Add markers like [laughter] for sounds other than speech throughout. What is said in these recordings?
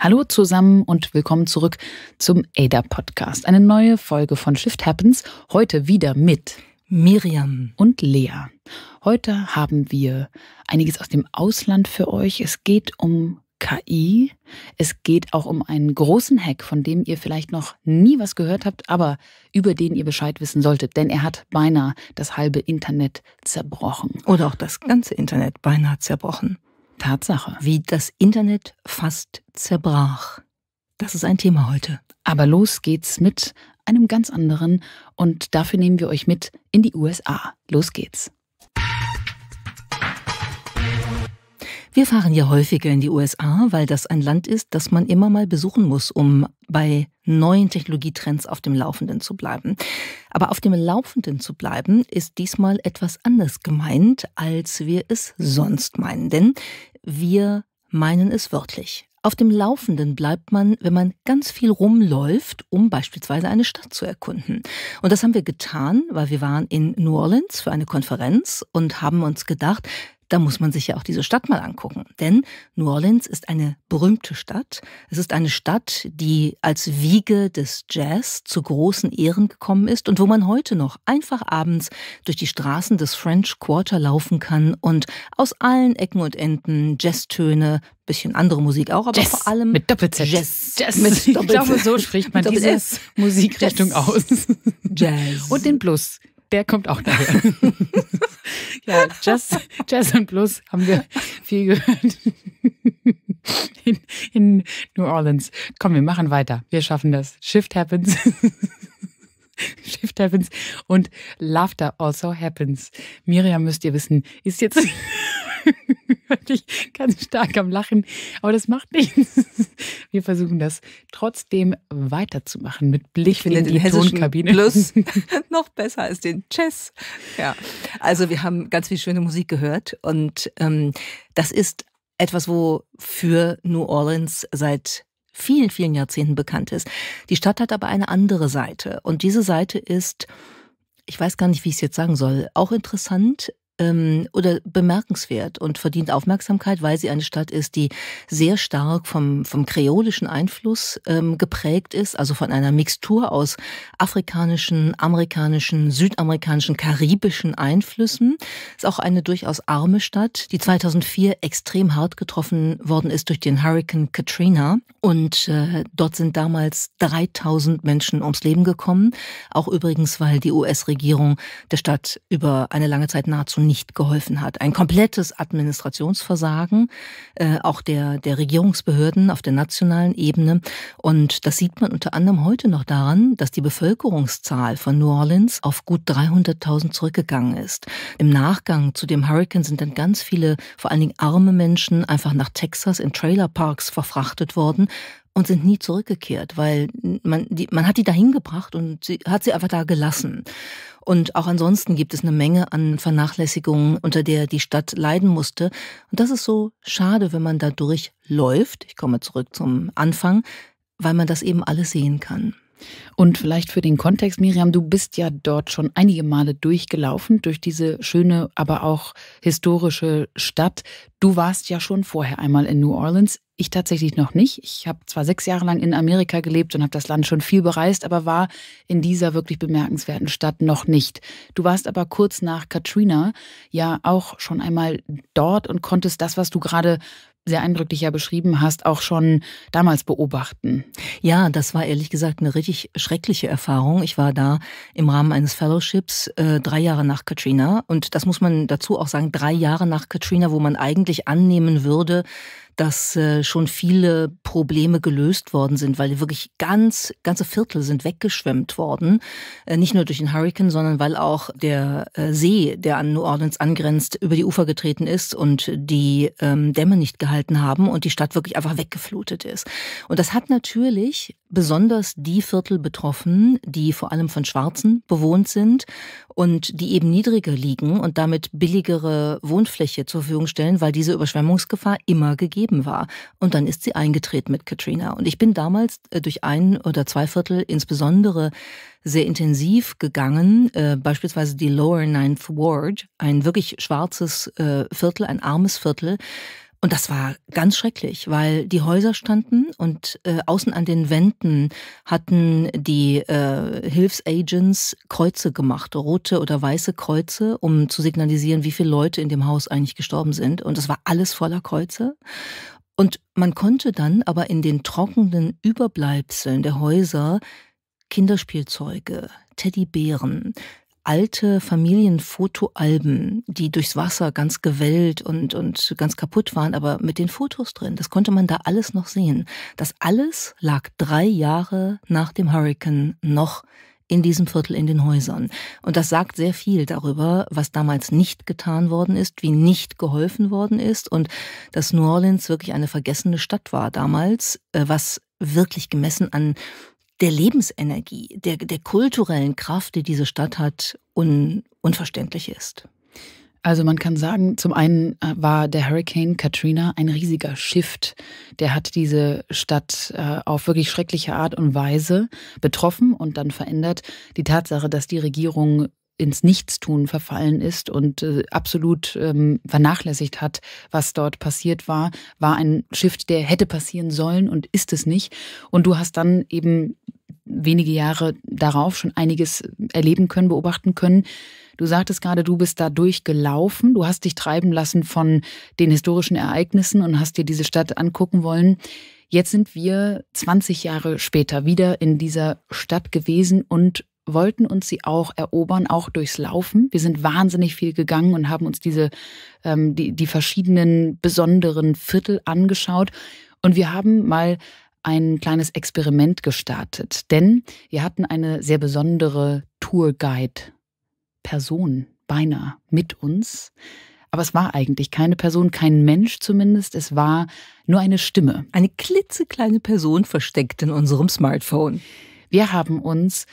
Hallo zusammen und willkommen zurück zum ADA Podcast. Eine neue Folge von Shift Happens. Heute wieder mit Miriam und Lea. Heute haben wir einiges aus dem Ausland für euch. Es geht um KI. Es geht auch um einen großen Hack, von dem ihr vielleicht noch nie was gehört habt, aber über den ihr Bescheid wissen solltet, denn er hat beinahe das halbe Internet zerbrochen. Oder auch das ganze Internet beinahe zerbrochen. Tatsache. Wie das Internet fast zerbrach. Das ist ein Thema heute. Aber los geht's mit einem ganz anderen und dafür nehmen wir euch mit in die USA. Los geht's. Wir fahren ja häufiger in die USA, weil das ein Land ist, das man immer mal besuchen muss, um bei neuen Technologietrends auf dem Laufenden zu bleiben. Aber auf dem Laufenden zu bleiben ist diesmal etwas anders gemeint, als wir es sonst meinen. Denn wir meinen es wörtlich. Auf dem Laufenden bleibt man, wenn man ganz viel rumläuft, um beispielsweise eine Stadt zu erkunden. Und das haben wir getan, weil wir waren in New Orleans für eine Konferenz und haben uns gedacht, da muss man sich ja auch diese Stadt mal angucken. Denn New Orleans ist eine berühmte Stadt. Es ist eine Stadt, die als Wiege des Jazz zu großen Ehren gekommen ist und wo man heute noch einfach abends durch die Straßen des French Quarter laufen kann und aus allen Ecken und Enden Jazztöne, bisschen andere Musik auch, aber Jazz, vor allem mit Doppel Z. Jazz. Jazz. Mit Doppel -Z. Ich glaube, so spricht man diese Musikrichtung aus. Jazz. Und den Plus der kommt auch daher. [laughs] ja, Jazz, Jazz und Blues haben wir viel gehört. In, in New Orleans. Komm, wir machen weiter. Wir schaffen das. Shift happens. [laughs] Shift happens und Laughter also happens. Miriam, müsst ihr wissen, ist jetzt [laughs] ich ganz stark am Lachen, aber das macht nichts. [laughs] Wir versuchen das trotzdem weiterzumachen mit Blick ich finde in die hessischen Tonkabine. Plus [laughs] noch besser als den Chess. Ja, also wir haben ganz viel schöne Musik gehört und ähm, das ist etwas, wo für New Orleans seit vielen, vielen Jahrzehnten bekannt ist. Die Stadt hat aber eine andere Seite und diese Seite ist ich weiß gar nicht, wie ich es jetzt sagen soll, auch interessant, ähm, oder bemerkenswert und verdient Aufmerksamkeit, weil sie eine Stadt ist, die sehr stark vom, vom kreolischen Einfluss ähm, geprägt ist, also von einer Mixtur aus afrikanischen, amerikanischen, südamerikanischen, karibischen Einflüssen. Ist auch eine durchaus arme Stadt, die 2004 extrem hart getroffen worden ist durch den Hurricane Katrina. Und äh, dort sind damals 3000 Menschen ums Leben gekommen. Auch übrigens, weil die US-Regierung der Stadt über eine lange Zeit nahezu nicht geholfen hat. Ein komplettes Administrationsversagen, äh, auch der, der Regierungsbehörden auf der nationalen Ebene. Und das sieht man unter anderem heute noch daran, dass die Bevölkerungszahl von New Orleans auf gut 300.000 zurückgegangen ist. Im Nachgang zu dem Hurricane sind dann ganz viele, vor allen Dingen arme Menschen, einfach nach Texas in Trailerparks verfrachtet worden, und sind nie zurückgekehrt, weil man, die, man hat die dahin gebracht und sie, hat sie einfach da gelassen. Und auch ansonsten gibt es eine Menge an Vernachlässigungen, unter der die Stadt leiden musste. Und das ist so schade, wenn man da durchläuft. Ich komme zurück zum Anfang, weil man das eben alles sehen kann. Und vielleicht für den Kontext, Miriam, du bist ja dort schon einige Male durchgelaufen, durch diese schöne, aber auch historische Stadt. Du warst ja schon vorher einmal in New Orleans. Ich tatsächlich noch nicht. Ich habe zwar sechs Jahre lang in Amerika gelebt und habe das Land schon viel bereist, aber war in dieser wirklich bemerkenswerten Stadt noch nicht. Du warst aber kurz nach Katrina ja auch schon einmal dort und konntest das, was du gerade sehr eindrücklich ja beschrieben hast, auch schon damals beobachten. Ja, das war ehrlich gesagt eine richtig schreckliche Erfahrung. Ich war da im Rahmen eines Fellowships äh, drei Jahre nach Katrina und das muss man dazu auch sagen, drei Jahre nach Katrina, wo man eigentlich annehmen würde, dass äh, schon viele Probleme gelöst worden sind, weil wirklich ganz ganze Viertel sind weggeschwemmt worden, äh, nicht nur durch den Hurricane, sondern weil auch der äh, See, der an New Orleans angrenzt, über die Ufer getreten ist und die ähm, Dämme nicht gehalten haben und die Stadt wirklich einfach weggeflutet ist. Und das hat natürlich besonders die Viertel betroffen, die vor allem von Schwarzen bewohnt sind und die eben niedriger liegen und damit billigere Wohnfläche zur Verfügung stellen, weil diese Überschwemmungsgefahr immer gegeben war. Und dann ist sie eingetreten mit Katrina. Und ich bin damals äh, durch ein oder zwei Viertel insbesondere sehr intensiv gegangen, äh, beispielsweise die Lower Ninth Ward, ein wirklich schwarzes äh, Viertel, ein armes Viertel, und das war ganz schrecklich, weil die Häuser standen und äh, außen an den Wänden hatten die äh, Hilfsagents Kreuze gemacht, rote oder weiße Kreuze, um zu signalisieren, wie viele Leute in dem Haus eigentlich gestorben sind. Und es war alles voller Kreuze. Und man konnte dann aber in den trockenen Überbleibseln der Häuser Kinderspielzeuge, Teddybären, alte Familienfotoalben, die durchs Wasser ganz gewellt und, und ganz kaputt waren, aber mit den Fotos drin. Das konnte man da alles noch sehen. Das alles lag drei Jahre nach dem Hurricane noch in diesem Viertel in den Häusern. Und das sagt sehr viel darüber, was damals nicht getan worden ist, wie nicht geholfen worden ist und dass New Orleans wirklich eine vergessene Stadt war damals, äh, was wirklich gemessen an der Lebensenergie, der, der kulturellen Kraft, die diese Stadt hat, un, unverständlich ist. Also man kann sagen, zum einen äh, war der Hurricane Katrina ein riesiger Shift. Der hat diese Stadt äh, auf wirklich schreckliche Art und Weise betroffen und dann verändert. Die Tatsache, dass die Regierung ins Nichtstun verfallen ist und äh, absolut ähm, vernachlässigt hat, was dort passiert war, war ein Shift, der hätte passieren sollen und ist es nicht. Und du hast dann eben wenige Jahre darauf schon einiges erleben können, beobachten können. Du sagtest gerade, du bist da durchgelaufen, du hast dich treiben lassen von den historischen Ereignissen und hast dir diese Stadt angucken wollen. Jetzt sind wir 20 Jahre später wieder in dieser Stadt gewesen und wollten uns sie auch erobern, auch durchs Laufen. Wir sind wahnsinnig viel gegangen und haben uns diese, ähm, die, die verschiedenen besonderen Viertel angeschaut. Und wir haben mal ein kleines Experiment gestartet, denn wir hatten eine sehr besondere Tourguide-Person beinahe mit uns. Aber es war eigentlich keine Person, kein Mensch zumindest, es war nur eine Stimme. Eine klitzekleine Person versteckt in unserem Smartphone. Wir haben uns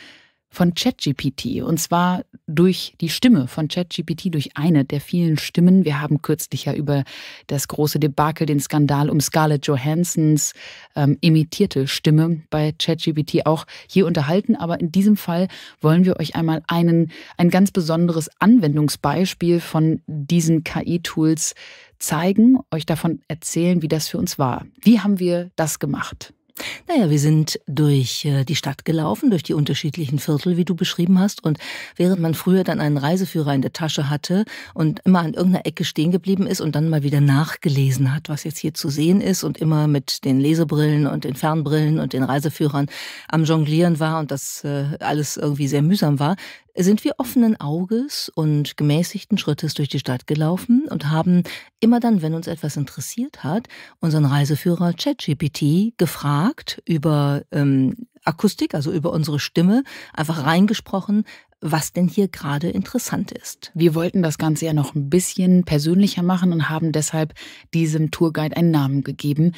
von ChatGPT und zwar durch die Stimme von ChatGPT, durch eine der vielen Stimmen. Wir haben kürzlich ja über das große Debakel, den Skandal um Scarlett Johansons ähm, imitierte Stimme bei ChatGPT auch hier unterhalten. Aber in diesem Fall wollen wir euch einmal einen, ein ganz besonderes Anwendungsbeispiel von diesen KI-Tools zeigen, euch davon erzählen, wie das für uns war. Wie haben wir das gemacht? Naja, wir sind durch äh, die Stadt gelaufen, durch die unterschiedlichen Viertel, wie du beschrieben hast. Und während man früher dann einen Reiseführer in der Tasche hatte und immer an irgendeiner Ecke stehen geblieben ist und dann mal wieder nachgelesen hat, was jetzt hier zu sehen ist und immer mit den Lesebrillen und den Fernbrillen und den Reiseführern am Jonglieren war und das äh, alles irgendwie sehr mühsam war, sind wir offenen Auges und gemäßigten Schrittes durch die Stadt gelaufen und haben immer dann, wenn uns etwas interessiert hat, unseren Reiseführer ChatGPT gefragt über ähm, Akustik, also über unsere Stimme, einfach reingesprochen, was denn hier gerade interessant ist. Wir wollten das Ganze ja noch ein bisschen persönlicher machen und haben deshalb diesem Tourguide einen Namen gegeben.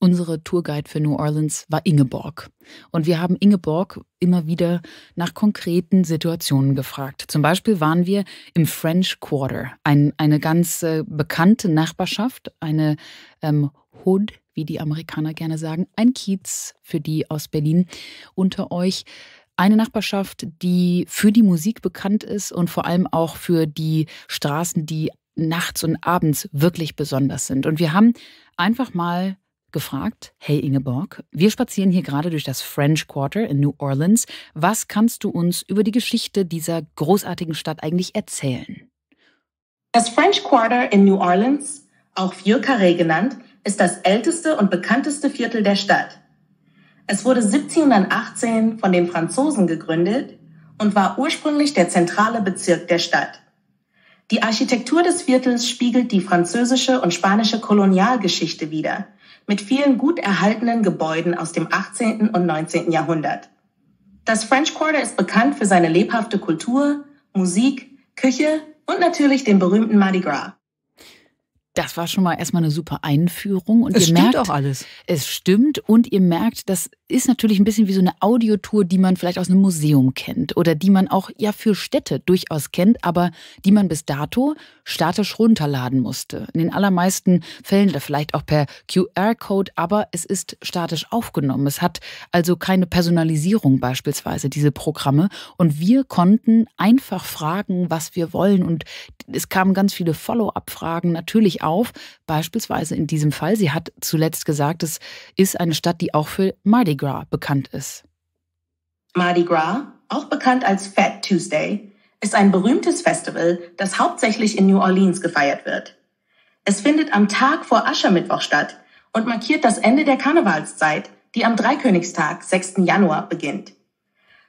Unsere Tourguide für New Orleans war Ingeborg. Und wir haben Ingeborg immer wieder nach konkreten Situationen gefragt. Zum Beispiel waren wir im French Quarter, ein, eine ganz äh, bekannte Nachbarschaft, eine ähm, Hood, wie die Amerikaner gerne sagen, ein Kiez für die aus Berlin unter euch. Eine Nachbarschaft, die für die Musik bekannt ist und vor allem auch für die Straßen, die nachts und abends wirklich besonders sind. Und wir haben einfach mal gefragt, hey Ingeborg, wir spazieren hier gerade durch das French Quarter in New Orleans. Was kannst du uns über die Geschichte dieser großartigen Stadt eigentlich erzählen? Das French Quarter in New Orleans, auch Vieux Carré genannt, ist das älteste und bekannteste Viertel der Stadt. Es wurde 1718 von den Franzosen gegründet und war ursprünglich der zentrale Bezirk der Stadt. Die Architektur des Viertels spiegelt die französische und spanische Kolonialgeschichte wider – mit vielen gut erhaltenen Gebäuden aus dem 18. und 19. Jahrhundert. Das French Quarter ist bekannt für seine lebhafte Kultur, Musik, Küche und natürlich den berühmten Mardi Gras. Das war schon mal erstmal eine super Einführung. Und es ihr stimmt merkt, auch alles. Es stimmt. Und ihr merkt, das ist natürlich ein bisschen wie so eine Audiotour, die man vielleicht aus einem Museum kennt oder die man auch ja für Städte durchaus kennt, aber die man bis dato statisch runterladen musste. In den allermeisten Fällen da vielleicht auch per QR-Code, aber es ist statisch aufgenommen. Es hat also keine Personalisierung beispielsweise, diese Programme. Und wir konnten einfach fragen, was wir wollen. Und es kamen ganz viele Follow-up-Fragen natürlich auch auf. Beispielsweise in diesem Fall, sie hat zuletzt gesagt, es ist eine Stadt, die auch für Mardi Gras bekannt ist. Mardi Gras, auch bekannt als Fat Tuesday, ist ein berühmtes Festival, das hauptsächlich in New Orleans gefeiert wird. Es findet am Tag vor Aschermittwoch statt und markiert das Ende der Karnevalszeit, die am Dreikönigstag, 6. Januar, beginnt.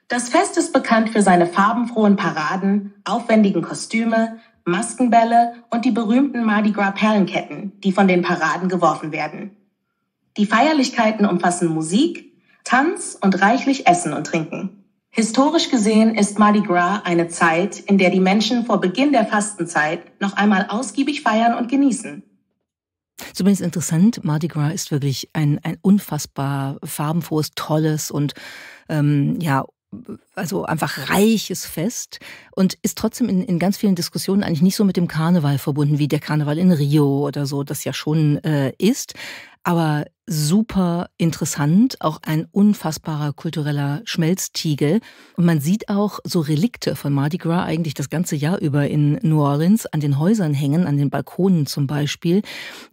Das Fest ist bekannt für seine farbenfrohen Paraden, aufwendigen Kostüme, Maskenbälle und die berühmten Mardi Gras Perlenketten, die von den Paraden geworfen werden. Die Feierlichkeiten umfassen Musik, Tanz und reichlich Essen und Trinken. Historisch gesehen ist Mardi Gras eine Zeit, in der die Menschen vor Beginn der Fastenzeit noch einmal ausgiebig feiern und genießen. Zumindest interessant, Mardi Gras ist wirklich ein, ein unfassbar farbenfrohes, tolles und ähm, ja, also einfach reiches Fest und ist trotzdem in, in ganz vielen Diskussionen eigentlich nicht so mit dem Karneval verbunden, wie der Karneval in Rio oder so das ja schon äh, ist. Aber super interessant, auch ein unfassbarer kultureller Schmelztiegel. Und man sieht auch so Relikte von Mardi Gras eigentlich das ganze Jahr über in New Orleans an den Häusern hängen, an den Balkonen zum Beispiel,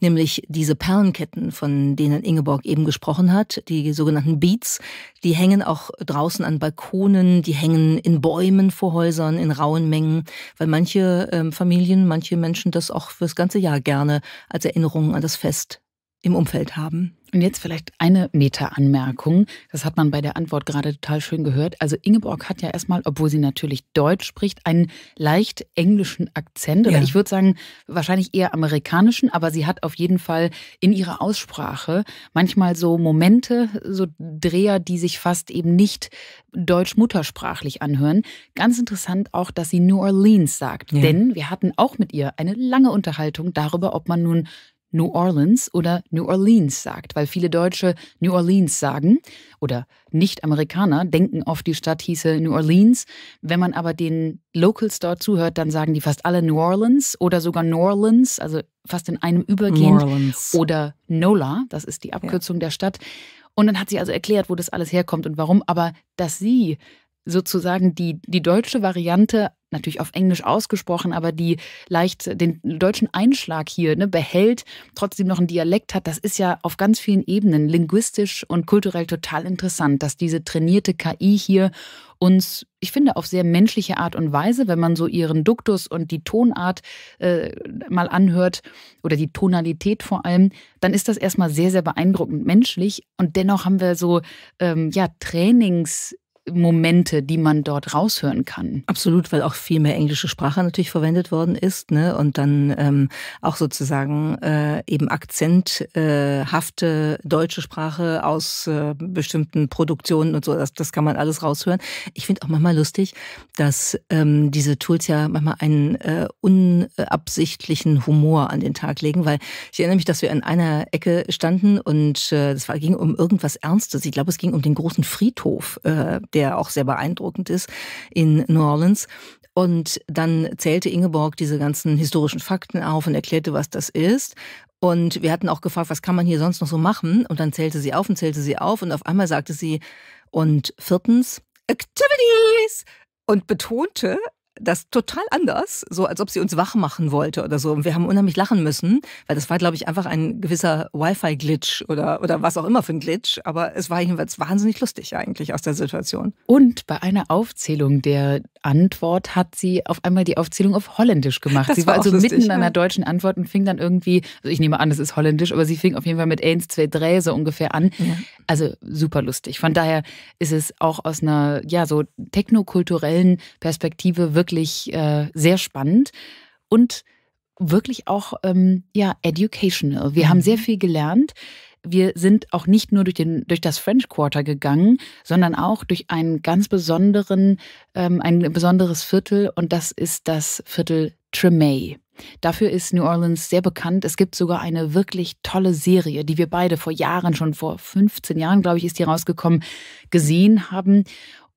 nämlich diese Perlenketten, von denen Ingeborg eben gesprochen hat, die sogenannten Beats, die hängen auch draußen an Balkonen, die hängen in Bäumen vor Häusern in rauen Mengen, weil manche ähm, Familien, manche Menschen das auch fürs ganze Jahr gerne als Erinnerung an das Fest im Umfeld haben. Und jetzt vielleicht eine Meta-Anmerkung. Das hat man bei der Antwort gerade total schön gehört. Also Ingeborg hat ja erstmal, obwohl sie natürlich Deutsch spricht, einen leicht englischen Akzent. Oder ja. ich würde sagen, wahrscheinlich eher amerikanischen, aber sie hat auf jeden Fall in ihrer Aussprache manchmal so Momente, so Dreher, die sich fast eben nicht deutsch-muttersprachlich anhören. Ganz interessant auch, dass sie New Orleans sagt. Ja. Denn wir hatten auch mit ihr eine lange Unterhaltung darüber, ob man nun New Orleans oder New Orleans sagt, weil viele Deutsche New Orleans sagen oder Nicht-Amerikaner denken oft, die Stadt hieße New Orleans. Wenn man aber den Locals dort zuhört, dann sagen die fast alle New Orleans oder sogar New Orleans, also fast in einem übergehend. Orleans. Oder NOLA, das ist die Abkürzung ja. der Stadt. Und dann hat sie also erklärt, wo das alles herkommt und warum. Aber dass sie sozusagen die, die deutsche Variante natürlich auf Englisch ausgesprochen, aber die leicht den deutschen Einschlag hier ne, behält, trotzdem noch einen Dialekt hat. Das ist ja auf ganz vielen Ebenen linguistisch und kulturell total interessant, dass diese trainierte KI hier uns, ich finde, auf sehr menschliche Art und Weise, wenn man so ihren Duktus und die Tonart äh, mal anhört oder die Tonalität vor allem, dann ist das erstmal sehr, sehr beeindruckend menschlich. Und dennoch haben wir so ähm, ja, Trainings- Momente, die man dort raushören kann. Absolut, weil auch viel mehr englische Sprache natürlich verwendet worden ist ne? und dann ähm, auch sozusagen äh, eben akzenthafte deutsche Sprache aus äh, bestimmten Produktionen und so, das, das kann man alles raushören. Ich finde auch manchmal lustig, dass ähm, diese Tools ja manchmal einen äh, unabsichtlichen Humor an den Tag legen, weil ich erinnere mich, dass wir in einer Ecke standen und es äh, das war, ging um irgendwas Ernstes. Ich glaube, es ging um den großen Friedhof, äh, der auch sehr beeindruckend ist in New Orleans. Und dann zählte Ingeborg diese ganzen historischen Fakten auf und erklärte, was das ist. Und wir hatten auch gefragt, was kann man hier sonst noch so machen? Und dann zählte sie auf und zählte sie auf. Und auf einmal sagte sie, und viertens, Activities! Und betonte das total anders, so als ob sie uns wach machen wollte oder so. Und wir haben unheimlich lachen müssen, weil das war, glaube ich, einfach ein gewisser Wi-Fi-Glitch oder, oder was auch immer für ein Glitch. Aber es war jedenfalls wahnsinnig lustig eigentlich aus der Situation. Und bei einer Aufzählung der Antwort hat sie auf einmal die Aufzählung auf Holländisch gemacht. Das sie war, war also lustig, mitten in einer deutschen Antwort und fing dann irgendwie, also ich nehme an, es ist Holländisch, aber sie fing auf jeden Fall mit 1, 2, 3 so ungefähr an. Ja. Also super lustig. Von daher ist es auch aus einer, ja, so technokulturellen Perspektive wirklich wirklich äh, sehr spannend und wirklich auch ähm, ja educational. Wir mhm. haben sehr mhm. viel gelernt. Wir sind auch nicht nur durch, den, durch das French Quarter gegangen, sondern auch durch einen ganz besonderen, ähm, ein besonderes Viertel und das ist das Viertel Treme. Dafür ist New Orleans sehr bekannt. Es gibt sogar eine wirklich tolle Serie, die wir beide vor Jahren, schon vor 15 Jahren, glaube ich, ist die rausgekommen, gesehen haben.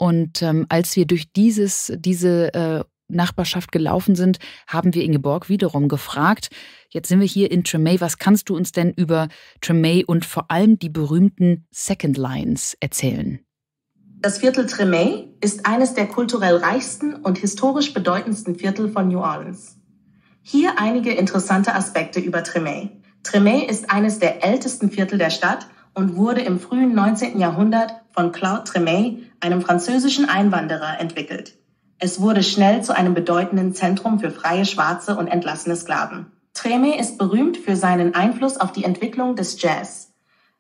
Und ähm, als wir durch dieses, diese äh, Nachbarschaft gelaufen sind, haben wir Ingeborg wiederum gefragt. Jetzt sind wir hier in Tremay. Was kannst du uns denn über Tremay und vor allem die berühmten Second Lines erzählen? Das Viertel Tremay ist eines der kulturell reichsten und historisch bedeutendsten Viertel von New Orleans. Hier einige interessante Aspekte über Tremay. Tremay ist eines der ältesten Viertel der Stadt und wurde im frühen 19. Jahrhundert von Claude Tremay, einem französischen Einwanderer, entwickelt. Es wurde schnell zu einem bedeutenden Zentrum für freie Schwarze und entlassene Sklaven. Tremay ist berühmt für seinen Einfluss auf die Entwicklung des Jazz.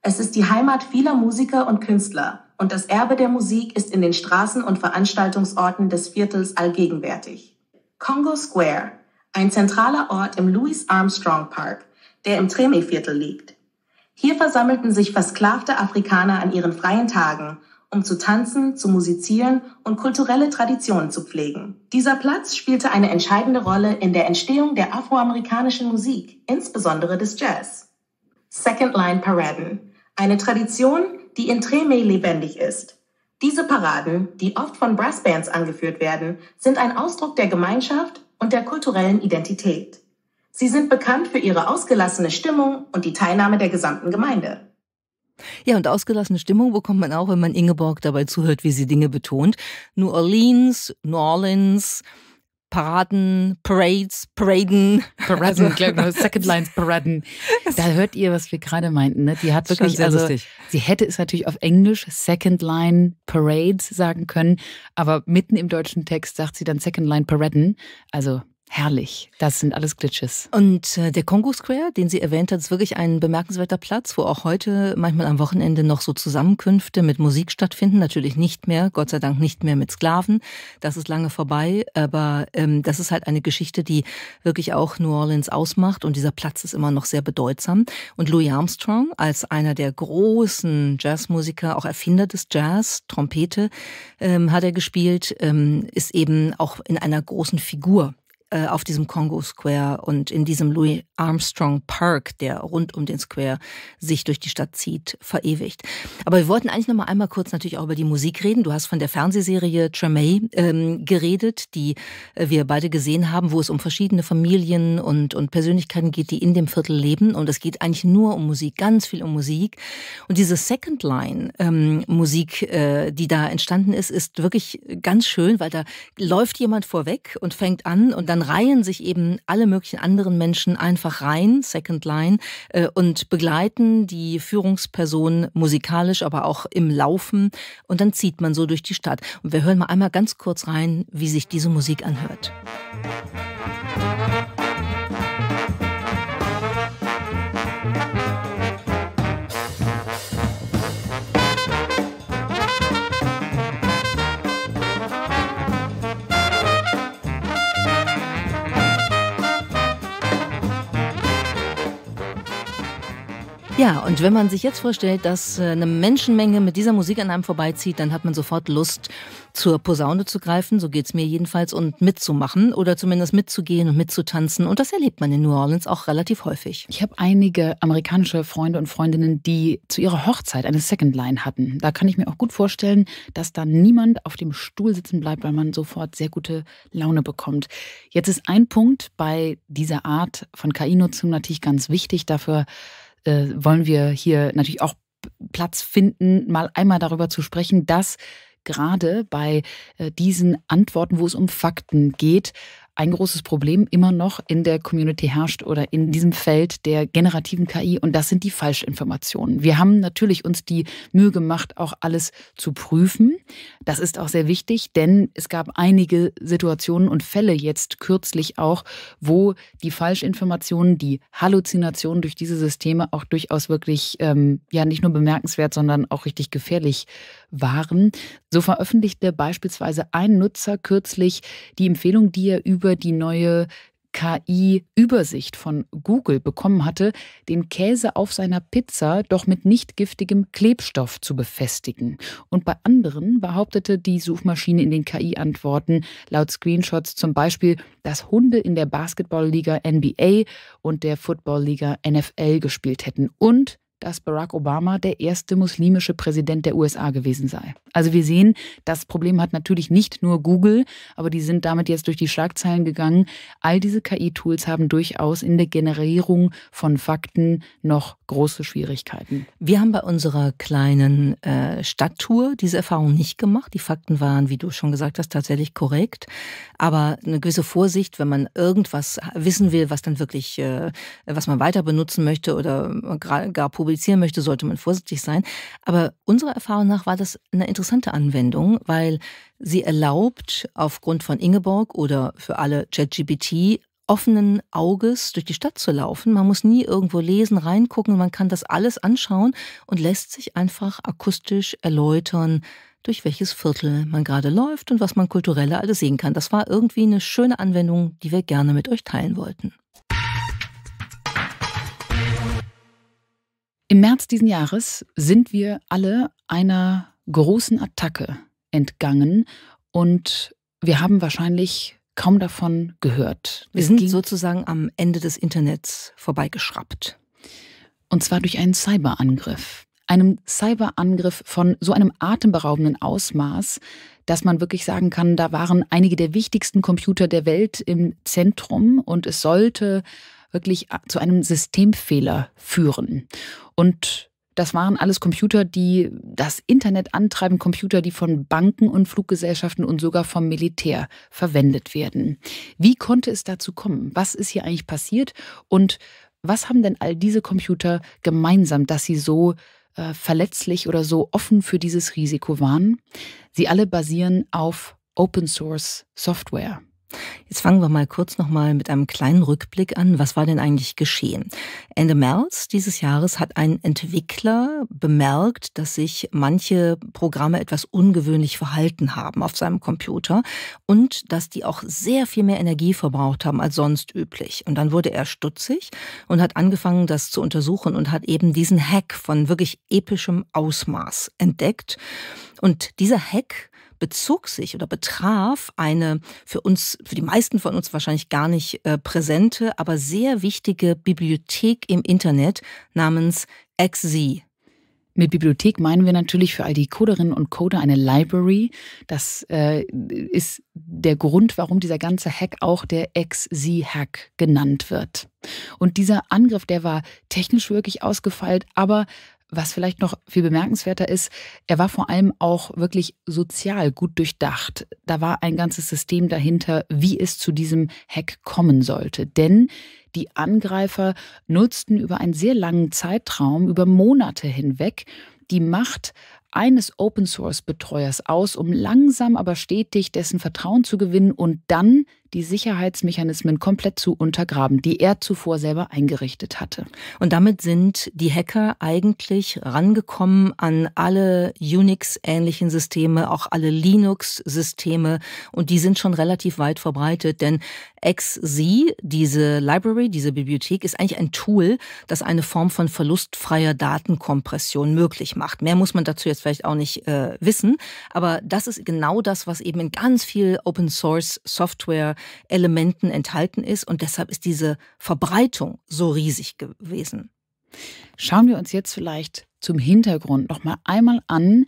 Es ist die Heimat vieler Musiker und Künstler und das Erbe der Musik ist in den Straßen und Veranstaltungsorten des Viertels allgegenwärtig. Congo Square, ein zentraler Ort im Louis Armstrong Park, der im Tremay-Viertel liegt. Hier versammelten sich versklavte Afrikaner an ihren freien Tagen, um zu tanzen, zu musizieren und kulturelle Traditionen zu pflegen. Dieser Platz spielte eine entscheidende Rolle in der Entstehung der afroamerikanischen Musik, insbesondere des Jazz. Second Line Paraden, eine Tradition, die in Treme lebendig ist. Diese Paraden, die oft von Brassbands angeführt werden, sind ein Ausdruck der Gemeinschaft und der kulturellen Identität. Sie sind bekannt für ihre ausgelassene Stimmung und die Teilnahme der gesamten Gemeinde. Ja, und ausgelassene Stimmung bekommt man auch, wenn man Ingeborg dabei zuhört, wie sie Dinge betont. New Orleans, New Orleans, Paraden, Parades, Paraden. Paraden, also, Second Lines Paraden. Da hört ihr, was wir gerade meinten. Ne? Die hat wirklich, sehr also, lustig. sie hätte es natürlich auf Englisch Second Line Parades sagen können, aber mitten im deutschen Text sagt sie dann Second Line Paraden, also Herrlich. Das sind alles Glitches. Und äh, der Congo Square, den sie erwähnt hat, ist wirklich ein bemerkenswerter Platz, wo auch heute manchmal am Wochenende noch so Zusammenkünfte mit Musik stattfinden. Natürlich nicht mehr, Gott sei Dank nicht mehr mit Sklaven. Das ist lange vorbei. Aber ähm, das ist halt eine Geschichte, die wirklich auch New Orleans ausmacht. Und dieser Platz ist immer noch sehr bedeutsam. Und Louis Armstrong als einer der großen Jazzmusiker, auch Erfinder des Jazz, Trompete, ähm, hat er gespielt, ähm, ist eben auch in einer großen Figur äh, auf diesem Congo Square und in diesem Louis Armstrong Park, der rund um den Square sich durch die Stadt zieht, verewigt. Aber wir wollten eigentlich noch mal einmal kurz natürlich auch über die Musik reden. Du hast von der Fernsehserie Tremay ähm, geredet, die äh, wir beide gesehen haben, wo es um verschiedene Familien und, und Persönlichkeiten geht, die in dem Viertel leben. Und es geht eigentlich nur um Musik, ganz viel um Musik. Und diese Second Line ähm, Musik, äh, die da entstanden ist, ist wirklich ganz schön, weil da läuft jemand vorweg und fängt an und dann dann reihen sich eben alle möglichen anderen Menschen einfach rein, Second Line, äh, und begleiten die Führungsperson musikalisch, aber auch im Laufen. Und dann zieht man so durch die Stadt. Und wir hören mal einmal ganz kurz rein, wie sich diese Musik anhört. Musik Ja, und wenn man sich jetzt vorstellt, dass äh, eine Menschenmenge mit dieser Musik an einem vorbeizieht, dann hat man sofort Lust, zur Posaune zu greifen, so geht es mir jedenfalls, und mitzumachen oder zumindest mitzugehen und mitzutanzen. Und das erlebt man in New Orleans auch relativ häufig. Ich habe einige amerikanische Freunde und Freundinnen, die zu ihrer Hochzeit eine Second Line hatten. Da kann ich mir auch gut vorstellen, dass da niemand auf dem Stuhl sitzen bleibt, weil man sofort sehr gute Laune bekommt. Jetzt ist ein Punkt bei dieser Art von KI-Nutzung natürlich ganz wichtig. Dafür äh, wollen wir hier natürlich auch Platz finden, mal einmal darüber zu sprechen, dass gerade bei äh, diesen Antworten, wo es um Fakten geht, ein großes Problem immer noch in der Community herrscht oder in diesem Feld der generativen KI und das sind die Falschinformationen. Wir haben natürlich uns die Mühe gemacht, auch alles zu prüfen. Das ist auch sehr wichtig, denn es gab einige Situationen und Fälle jetzt kürzlich auch, wo die Falschinformationen, die Halluzinationen durch diese Systeme auch durchaus wirklich ähm, ja nicht nur bemerkenswert, sondern auch richtig gefährlich waren. So veröffentlichte beispielsweise ein Nutzer kürzlich die Empfehlung, die er über die neue KI-Übersicht von Google bekommen hatte, den Käse auf seiner Pizza doch mit nicht giftigem Klebstoff zu befestigen. Und bei anderen behauptete die Suchmaschine in den KI-Antworten laut Screenshots zum Beispiel, dass Hunde in der Basketballliga NBA und der Footballliga NFL gespielt hätten und dass Barack Obama der erste muslimische Präsident der USA gewesen sei. Also wir sehen, das Problem hat natürlich nicht nur Google, aber die sind damit jetzt durch die Schlagzeilen gegangen. All diese KI-Tools haben durchaus in der Generierung von Fakten noch große Schwierigkeiten. Wir haben bei unserer kleinen äh, Stadttour diese Erfahrung nicht gemacht. Die Fakten waren, wie du schon gesagt hast, tatsächlich korrekt. Aber eine gewisse Vorsicht, wenn man irgendwas wissen will, was dann wirklich, äh, was man weiter benutzen möchte oder gar, gar publizieren fabrizieren möchte, sollte man vorsichtig sein. Aber unserer Erfahrung nach war das eine interessante Anwendung, weil sie erlaubt, aufgrund von Ingeborg oder für alle ChatGPT offenen Auges durch die Stadt zu laufen. Man muss nie irgendwo lesen, reingucken, man kann das alles anschauen und lässt sich einfach akustisch erläutern, durch welches Viertel man gerade läuft und was man kultureller alles sehen kann. Das war irgendwie eine schöne Anwendung, die wir gerne mit euch teilen wollten. Im März diesen Jahres sind wir alle einer großen Attacke entgangen und wir haben wahrscheinlich kaum davon gehört. Wir es sind sozusagen am Ende des Internets vorbeigeschraubt. Und zwar durch einen Cyberangriff. Einem Cyberangriff von so einem atemberaubenden Ausmaß, dass man wirklich sagen kann, da waren einige der wichtigsten Computer der Welt im Zentrum und es sollte wirklich zu einem Systemfehler führen. Und das waren alles Computer, die das Internet antreiben, Computer, die von Banken und Fluggesellschaften und sogar vom Militär verwendet werden. Wie konnte es dazu kommen? Was ist hier eigentlich passiert? Und was haben denn all diese Computer gemeinsam, dass sie so äh, verletzlich oder so offen für dieses Risiko waren? Sie alle basieren auf Open Source Software. Jetzt fangen wir mal kurz nochmal mit einem kleinen Rückblick an. Was war denn eigentlich geschehen? Ende März dieses Jahres hat ein Entwickler bemerkt, dass sich manche Programme etwas ungewöhnlich verhalten haben auf seinem Computer und dass die auch sehr viel mehr Energie verbraucht haben als sonst üblich. Und dann wurde er stutzig und hat angefangen, das zu untersuchen und hat eben diesen Hack von wirklich epischem Ausmaß entdeckt. Und dieser Hack bezog sich oder betraf eine für uns, für die meisten von uns wahrscheinlich gar nicht äh, präsente, aber sehr wichtige Bibliothek im Internet namens XZ. Mit Bibliothek meinen wir natürlich für all die Coderinnen und Coder eine Library. Das äh, ist der Grund, warum dieser ganze Hack auch der XZ-Hack genannt wird. Und dieser Angriff, der war technisch wirklich ausgefeilt, aber was vielleicht noch viel bemerkenswerter ist, er war vor allem auch wirklich sozial gut durchdacht. Da war ein ganzes System dahinter, wie es zu diesem Hack kommen sollte. Denn die Angreifer nutzten über einen sehr langen Zeitraum, über Monate hinweg, die Macht eines Open-Source-Betreuers aus, um langsam aber stetig dessen Vertrauen zu gewinnen und dann die Sicherheitsmechanismen komplett zu untergraben, die er zuvor selber eingerichtet hatte. Und damit sind die Hacker eigentlich rangekommen an alle Unix-ähnlichen Systeme, auch alle Linux-Systeme. Und die sind schon relativ weit verbreitet, denn XZ, diese Library, diese Bibliothek, ist eigentlich ein Tool, das eine Form von verlustfreier Datenkompression möglich macht. Mehr muss man dazu jetzt vielleicht auch nicht äh, wissen, aber das ist genau das, was eben in ganz viel Open Source Software Elementen enthalten ist. Und deshalb ist diese Verbreitung so riesig gewesen. Schauen wir uns jetzt vielleicht zum Hintergrund noch mal einmal an,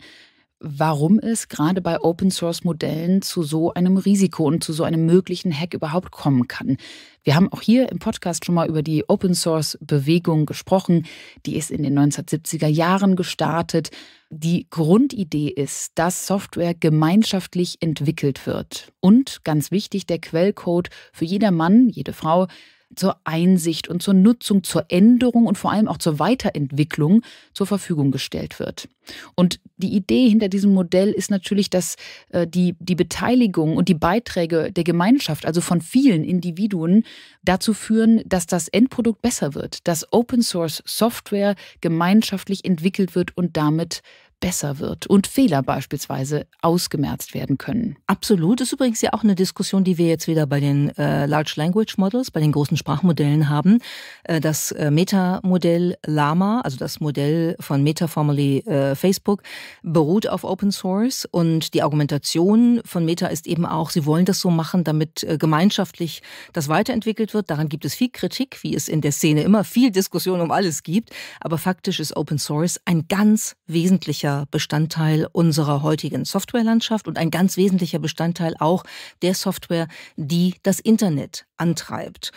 warum es gerade bei Open-Source-Modellen zu so einem Risiko und zu so einem möglichen Hack überhaupt kommen kann. Wir haben auch hier im Podcast schon mal über die Open-Source-Bewegung gesprochen. Die ist in den 1970er Jahren gestartet. Die Grundidee ist, dass Software gemeinschaftlich entwickelt wird. Und ganz wichtig, der Quellcode für jeder Mann, jede Frau zur Einsicht und zur Nutzung, zur Änderung und vor allem auch zur Weiterentwicklung zur Verfügung gestellt wird. Und die Idee hinter diesem Modell ist natürlich, dass äh, die, die Beteiligung und die Beiträge der Gemeinschaft, also von vielen Individuen, dazu führen, dass das Endprodukt besser wird, dass Open Source Software gemeinschaftlich entwickelt wird und damit besser wird und Fehler beispielsweise ausgemerzt werden können. Absolut. Das Ist übrigens ja auch eine Diskussion, die wir jetzt wieder bei den äh, Large Language Models, bei den großen Sprachmodellen haben. Äh, das äh, Meta-Modell Lama, also das Modell von Meta, formerly äh, Facebook, beruht auf Open Source und die Argumentation von Meta ist eben auch, sie wollen das so machen, damit äh, gemeinschaftlich das weiterentwickelt wird. Daran gibt es viel Kritik, wie es in der Szene immer viel Diskussion um alles gibt. Aber faktisch ist Open Source ein ganz wesentlicher wesentlicher Bestandteil unserer heutigen Softwarelandschaft und ein ganz wesentlicher Bestandteil auch der Software, die das Internet antreibt.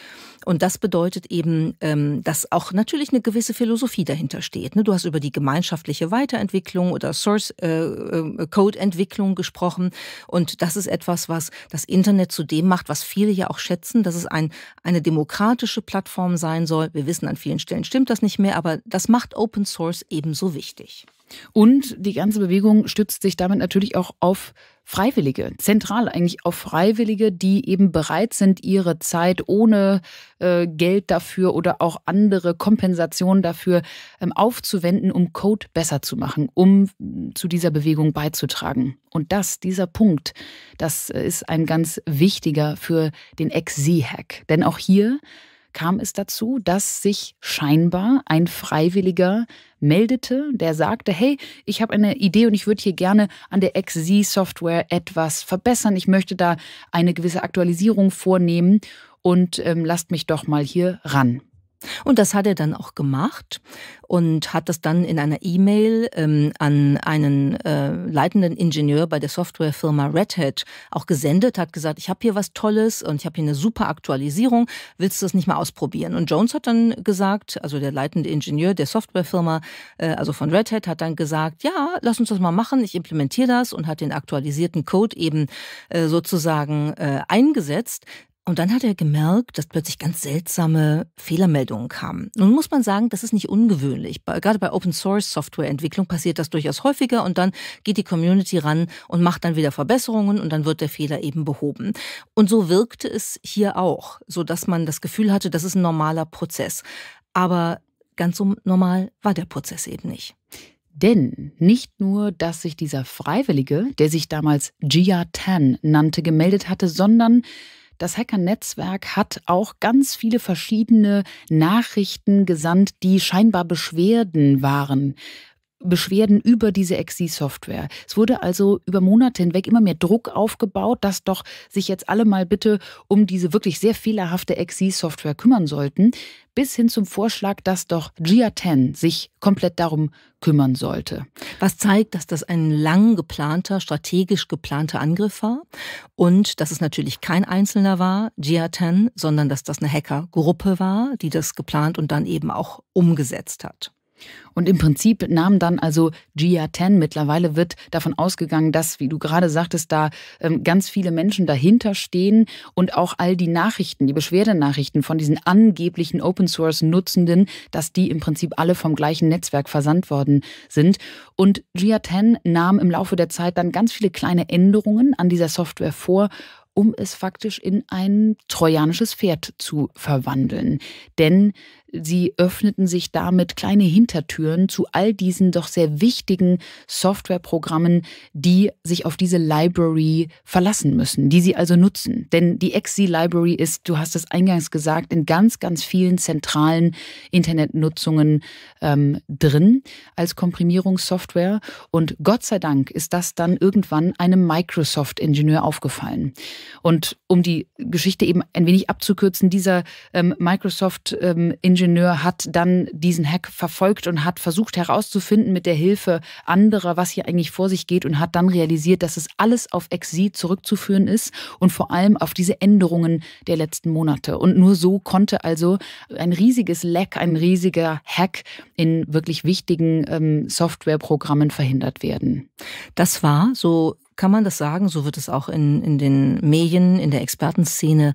Und das bedeutet eben, ähm, dass auch natürlich eine gewisse Philosophie dahinter steht. Ne? Du hast über die gemeinschaftliche Weiterentwicklung oder Source äh, äh, Code Entwicklung gesprochen. Und das ist etwas, was das Internet zu dem macht, was viele ja auch schätzen, dass es ein, eine demokratische Plattform sein soll. Wir wissen an vielen Stellen stimmt das nicht mehr, aber das macht Open Source ebenso wichtig. Und die ganze Bewegung stützt sich damit natürlich auch auf Freiwillige, zentral eigentlich auf Freiwillige, die eben bereit sind, ihre Zeit ohne äh, Geld dafür oder auch andere Kompensationen dafür ähm, aufzuwenden, um Code besser zu machen, um mm, zu dieser Bewegung beizutragen. Und das, dieser Punkt, das äh, ist ein ganz wichtiger für den XZ-Hack. Denn auch hier kam es dazu, dass sich scheinbar ein Freiwilliger meldete, der sagte, hey, ich habe eine Idee und ich würde hier gerne an der XZ-Software etwas verbessern. Ich möchte da eine gewisse Aktualisierung vornehmen und ähm, lasst mich doch mal hier ran. Und das hat er dann auch gemacht und hat das dann in einer E-Mail ähm, an einen äh, leitenden Ingenieur bei der Softwarefirma Red Hat auch gesendet, hat gesagt, ich habe hier was Tolles und ich habe hier eine super Aktualisierung, willst du das nicht mal ausprobieren? Und Jones hat dann gesagt, also der leitende Ingenieur der Softwarefirma, äh, also von Red Hat, hat dann gesagt, ja, lass uns das mal machen, ich implementiere das und hat den aktualisierten Code eben äh, sozusagen äh, eingesetzt. Und dann hat er gemerkt, dass plötzlich ganz seltsame Fehlermeldungen kamen. Nun muss man sagen, das ist nicht ungewöhnlich. Gerade bei Open Source Software Entwicklung passiert das durchaus häufiger und dann geht die Community ran und macht dann wieder Verbesserungen und dann wird der Fehler eben behoben. Und so wirkte es hier auch, so dass man das Gefühl hatte, das ist ein normaler Prozess. Aber ganz so normal war der Prozess eben nicht. Denn nicht nur, dass sich dieser Freiwillige, der sich damals Gia Tan nannte, gemeldet hatte, sondern das Hacker-Netzwerk hat auch ganz viele verschiedene Nachrichten gesandt, die scheinbar Beschwerden waren Beschwerden über diese XC-Software. Es wurde also über Monate hinweg immer mehr Druck aufgebaut, dass doch sich jetzt alle mal bitte um diese wirklich sehr fehlerhafte XC-Software kümmern sollten, bis hin zum Vorschlag, dass doch GIA10 sich komplett darum kümmern sollte. Was zeigt, dass das ein lang geplanter, strategisch geplanter Angriff war und dass es natürlich kein Einzelner war, GIA10, sondern dass das eine Hackergruppe war, die das geplant und dann eben auch umgesetzt hat. Und im Prinzip nahm dann also GIA-10, mittlerweile wird davon ausgegangen, dass, wie du gerade sagtest, da ähm, ganz viele Menschen dahinter stehen und auch all die Nachrichten, die Beschwerdenachrichten von diesen angeblichen Open-Source-Nutzenden, dass die im Prinzip alle vom gleichen Netzwerk versandt worden sind. Und GIA-10 nahm im Laufe der Zeit dann ganz viele kleine Änderungen an dieser Software vor um es faktisch in ein trojanisches Pferd zu verwandeln. Denn Sie öffneten sich damit kleine Hintertüren zu all diesen doch sehr wichtigen Softwareprogrammen, die sich auf diese Library verlassen müssen, die sie also nutzen. Denn die XZ-Library ist, du hast es eingangs gesagt, in ganz, ganz vielen zentralen Internetnutzungen ähm, drin als Komprimierungssoftware. Und Gott sei Dank ist das dann irgendwann einem Microsoft-Ingenieur aufgefallen. Und um die Geschichte eben ein wenig abzukürzen, dieser ähm, Microsoft-Ingenieur, ähm, Ingenieur hat dann diesen Hack verfolgt und hat versucht herauszufinden mit der Hilfe anderer, was hier eigentlich vor sich geht und hat dann realisiert, dass es alles auf Exi zurückzuführen ist und vor allem auf diese Änderungen der letzten Monate. Und nur so konnte also ein riesiges Leck, ein riesiger Hack in wirklich wichtigen ähm, Softwareprogrammen verhindert werden. Das war, so kann man das sagen, so wird es auch in, in den Medien, in der Expertenszene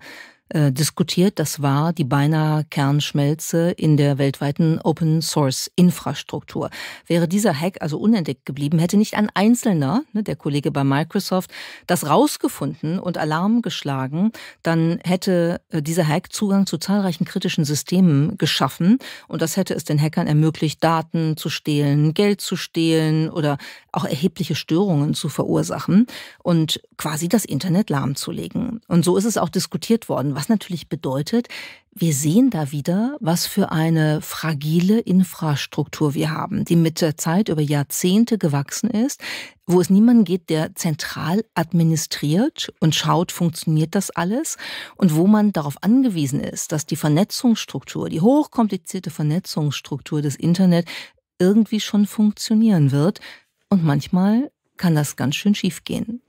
äh, diskutiert. Das war die beinahe Kernschmelze in der weltweiten Open Source Infrastruktur. Wäre dieser Hack also unentdeckt geblieben, hätte nicht ein Einzelner, ne, der Kollege bei Microsoft, das rausgefunden und Alarm geschlagen, dann hätte äh, dieser Hack Zugang zu zahlreichen kritischen Systemen geschaffen und das hätte es den Hackern ermöglicht, Daten zu stehlen, Geld zu stehlen oder auch erhebliche Störungen zu verursachen und quasi das Internet lahmzulegen. Und so ist es auch diskutiert worden was natürlich bedeutet, wir sehen da wieder, was für eine fragile Infrastruktur wir haben, die mit der Zeit über Jahrzehnte gewachsen ist, wo es niemanden geht, der zentral administriert und schaut, funktioniert das alles und wo man darauf angewiesen ist, dass die Vernetzungsstruktur, die hochkomplizierte Vernetzungsstruktur des Internet irgendwie schon funktionieren wird und manchmal kann das ganz schön schief gehen.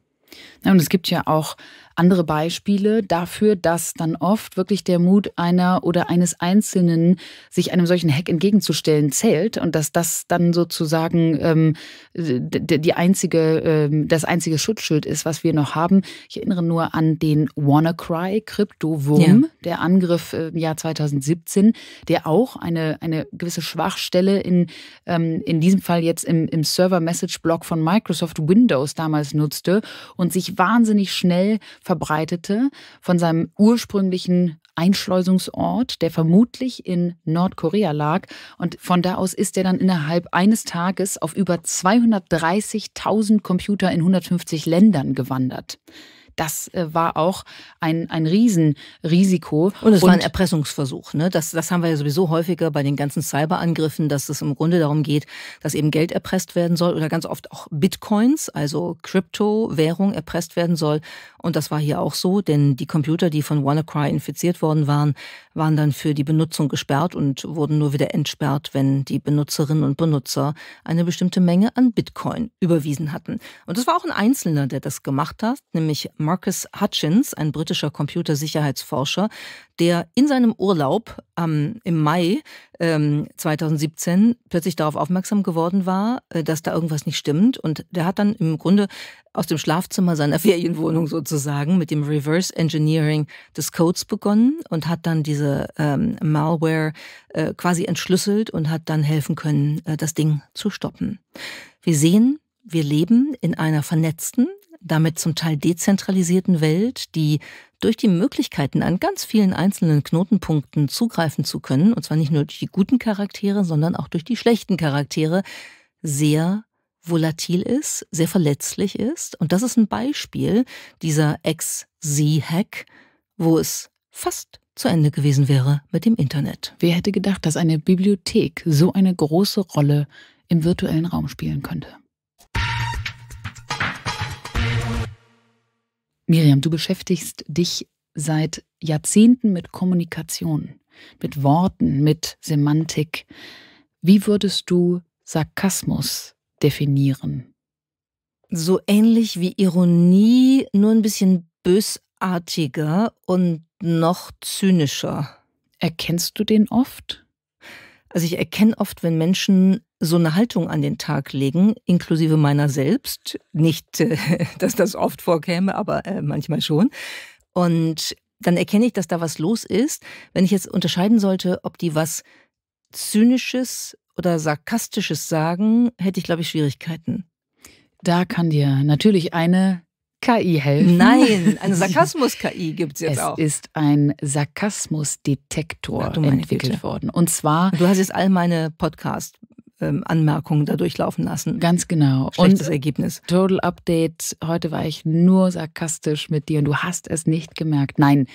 Ja, und es gibt ja auch andere Beispiele dafür, dass dann oft wirklich der Mut einer oder eines Einzelnen, sich einem solchen Hack entgegenzustellen, zählt und dass das dann sozusagen ähm, die einzige, ähm, das einzige Schutzschild ist, was wir noch haben. Ich erinnere nur an den WannaCry Kryptowurm, ja. der Angriff im Jahr 2017, der auch eine, eine gewisse Schwachstelle in, ähm, in diesem Fall jetzt im, im Server-Message-Block von Microsoft Windows damals nutzte und sich wahnsinnig schnell verbreitete, von seinem ursprünglichen Einschleusungsort, der vermutlich in Nordkorea lag. Und von da aus ist er dann innerhalb eines Tages auf über 230.000 Computer in 150 Ländern gewandert. Das äh, war auch ein, ein Riesenrisiko. Und es war ein Erpressungsversuch. Ne? Das, das haben wir ja sowieso häufiger bei den ganzen Cyberangriffen, dass es im Grunde darum geht, dass eben Geld erpresst werden soll oder ganz oft auch Bitcoins, also Kryptowährung erpresst werden soll. Und das war hier auch so, denn die Computer, die von WannaCry infiziert worden waren, waren dann für die Benutzung gesperrt und wurden nur wieder entsperrt, wenn die Benutzerinnen und Benutzer eine bestimmte Menge an Bitcoin überwiesen hatten. Und es war auch ein Einzelner, der das gemacht hat, nämlich Marcus Hutchins, ein britischer Computersicherheitsforscher, der in seinem Urlaub ähm, im Mai ähm, 2017 plötzlich darauf aufmerksam geworden war, äh, dass da irgendwas nicht stimmt. Und der hat dann im Grunde aus dem Schlafzimmer seiner [laughs] Ferienwohnung sozusagen mit dem Reverse Engineering des Codes begonnen und hat dann diese ähm, Malware äh, quasi entschlüsselt und hat dann helfen können, äh, das Ding zu stoppen. Wir sehen, wir leben in einer vernetzten, damit zum Teil dezentralisierten Welt, die durch die Möglichkeiten an ganz vielen einzelnen Knotenpunkten zugreifen zu können, und zwar nicht nur durch die guten Charaktere, sondern auch durch die schlechten Charaktere, sehr volatil ist, sehr verletzlich ist. Und das ist ein Beispiel dieser Ex-Z-Hack, wo es fast zu Ende gewesen wäre mit dem Internet. Wer hätte gedacht, dass eine Bibliothek so eine große Rolle im virtuellen Raum spielen könnte? Miriam, du beschäftigst dich seit Jahrzehnten mit Kommunikation, mit Worten, mit Semantik. Wie würdest du Sarkasmus definieren? So ähnlich wie Ironie, nur ein bisschen bösartiger und noch zynischer. Erkennst du den oft? Also ich erkenne oft, wenn Menschen so eine Haltung an den Tag legen, inklusive meiner selbst. Nicht, äh, [laughs] dass das oft vorkäme, aber äh, manchmal schon. Und dann erkenne ich, dass da was los ist. Wenn ich jetzt unterscheiden sollte, ob die was Zynisches oder Sarkastisches sagen, hätte ich, glaube ich, Schwierigkeiten. Da kann dir natürlich eine KI helfen. Nein, [laughs] eine Sarkasmus-KI gibt es jetzt auch. Es ist ein Sarkasmus-Detektor entwickelt Güte. worden. Und zwar. Du hast jetzt all meine Podcasts ähm, Anmerkungen da durchlaufen lassen. Ganz genau. Schlechtes und Ergebnis. Total Update. Heute war ich nur sarkastisch mit dir und du hast es nicht gemerkt. Nein,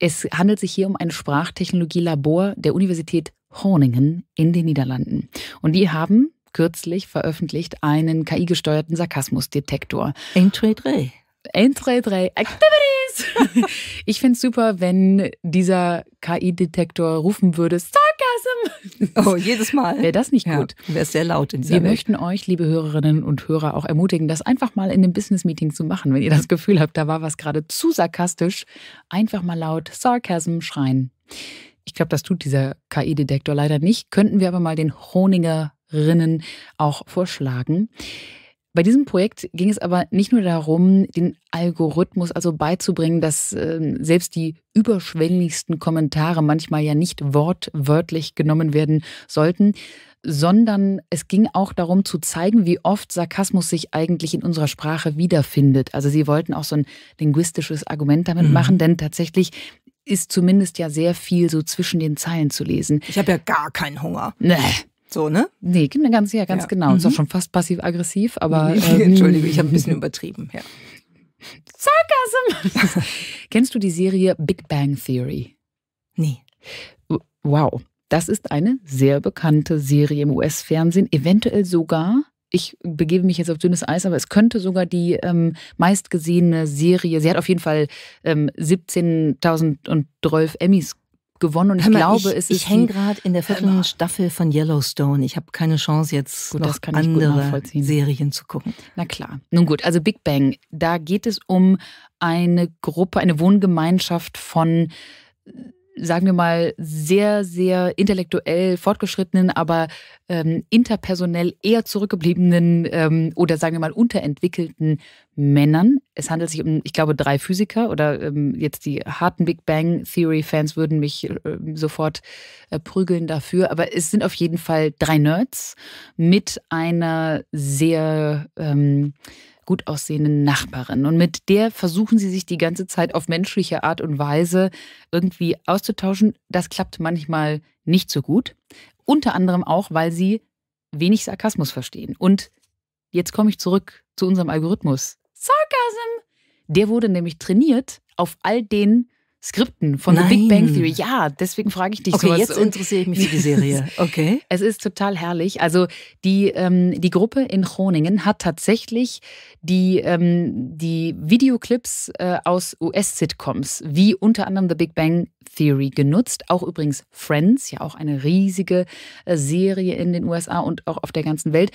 es handelt sich hier um ein Sprachtechnologielabor der Universität Horningen in den Niederlanden. Und die haben kürzlich veröffentlicht einen KI-gesteuerten Sarkasmusdetektor. Ein, zwei, drei. Ein, zwei, Activities! [laughs] ich finde es super, wenn dieser KI-Detektor rufen würde, Sarkasmus! orgasm. Oh, jedes Mal. Wäre das nicht gut? ja, Wäre sehr laut in dieser Wir Welt. möchten euch, liebe Hörerinnen und Hörer, auch ermutigen, das einfach mal in einem Business-Meeting zu machen, wenn ihr das Gefühl habt, da war was gerade zu sarkastisch. Einfach mal laut Sarcasm schreien. Ich glaube, das tut dieser KI-Detektor leider nicht. Könnten wir aber mal den Honingerinnen auch vorschlagen. Bei diesem Projekt ging es aber nicht nur darum, den Algorithmus also beizubringen, dass äh, selbst die überschwänglichsten Kommentare manchmal ja nicht wortwörtlich genommen werden sollten, sondern es ging auch darum zu zeigen, wie oft Sarkasmus sich eigentlich in unserer Sprache wiederfindet. Also sie wollten auch so ein linguistisches Argument damit mhm. machen, denn tatsächlich ist zumindest ja sehr viel so zwischen den Zeilen zu lesen. Ich habe ja gar keinen Hunger. Nee. So, ne? Nee, ganz, ja, ganz ja. genau. Mhm. Ist auch schon fast passiv-aggressiv, aber. Ähm, Entschuldige, ich habe ein bisschen [laughs] übertrieben, ja. Sarkasm! [laughs] Kennst du die Serie Big Bang Theory? Nee. Wow. Das ist eine sehr bekannte Serie im US-Fernsehen, eventuell sogar ich begebe mich jetzt auf dünnes Eis, aber es könnte sogar die ähm, meistgesehene Serie, sie hat auf jeden Fall ähm, 17.012 Emmys gewonnen und ich mal, glaube, ich, es ist. Ich hänge gerade in der vierten äh, Staffel von Yellowstone. Ich habe keine Chance, jetzt gut, noch andere Serien zu gucken. Na klar. Nun gut, also Big Bang, da geht es um eine Gruppe, eine Wohngemeinschaft von äh, sagen wir mal, sehr, sehr intellektuell fortgeschrittenen, aber ähm, interpersonell eher zurückgebliebenen ähm, oder sagen wir mal unterentwickelten Männern. Es handelt sich um, ich glaube, drei Physiker oder ähm, jetzt die harten Big Bang Theory-Fans würden mich äh, sofort äh, prügeln dafür, aber es sind auf jeden Fall drei Nerds mit einer sehr ähm, gut aussehenden Nachbarin. Und mit der versuchen sie sich die ganze Zeit auf menschliche Art und Weise irgendwie auszutauschen. Das klappt manchmal nicht so gut. Unter anderem auch, weil sie wenig Sarkasmus verstehen. Und jetzt komme ich zurück zu unserem Algorithmus. Sarkasm! Der wurde nämlich trainiert auf all den Skripten von Nein. The Big Bang Theory. Ja, deswegen frage ich dich okay, sowas. jetzt interessiere ich mich für die Serie. [laughs] Okay. es ist total herrlich. Also die, ähm, die Gruppe in Groningen hat tatsächlich die, ähm, die Videoclips äh, aus US-Sitcoms, wie unter anderem The Big Bang Theory, genutzt. Auch übrigens Friends, ja auch eine riesige äh, Serie in den USA und auch auf der ganzen Welt.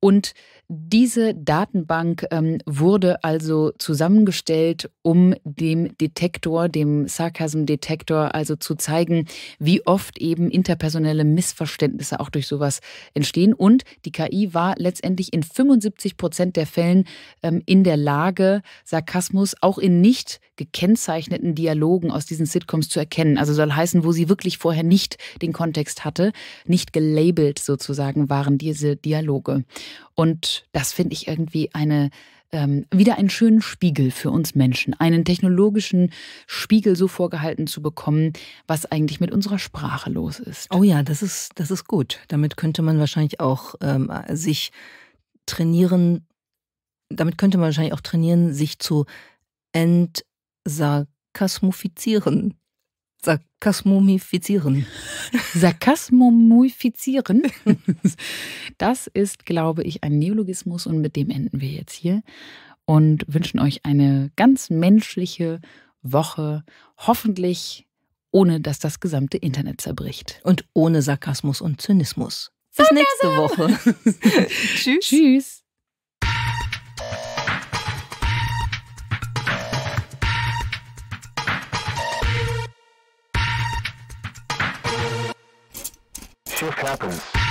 Und diese Datenbank ähm, wurde also zusammengestellt, um dem Detektor, dem Sarcasm-Detektor, also zu zeigen, wie oft eben interpersonelle Missverständnisse auch durch sowas entstehen. Und die KI war letztendlich in 75 Prozent der Fällen ähm, in der Lage, Sarkasmus auch in nicht gekennzeichneten Dialogen aus diesen Sitcoms zu erkennen. Also soll heißen, wo sie wirklich vorher nicht den Kontext hatte, nicht gelabelt sozusagen waren diese Dialoge. Und das finde ich irgendwie eine ähm, wieder einen schönen Spiegel für uns Menschen, einen technologischen Spiegel so vorgehalten zu bekommen, was eigentlich mit unserer Sprache los ist. Oh ja, das ist, das ist gut. Damit könnte man wahrscheinlich auch ähm, sich trainieren, damit könnte man wahrscheinlich auch trainieren, sich zu entsarkasmufizieren. Sarkasmumifizieren. Sarkasmumifizieren? [laughs] Das ist, glaube ich, ein Neologismus und mit dem enden wir jetzt hier und wünschen euch eine ganz menschliche Woche. Hoffentlich ohne, dass das gesamte Internet zerbricht. Und ohne Sarkasmus und Zynismus. Bis nächste Woche. [laughs] [laughs] Tschüss. Tschüss. shift happens.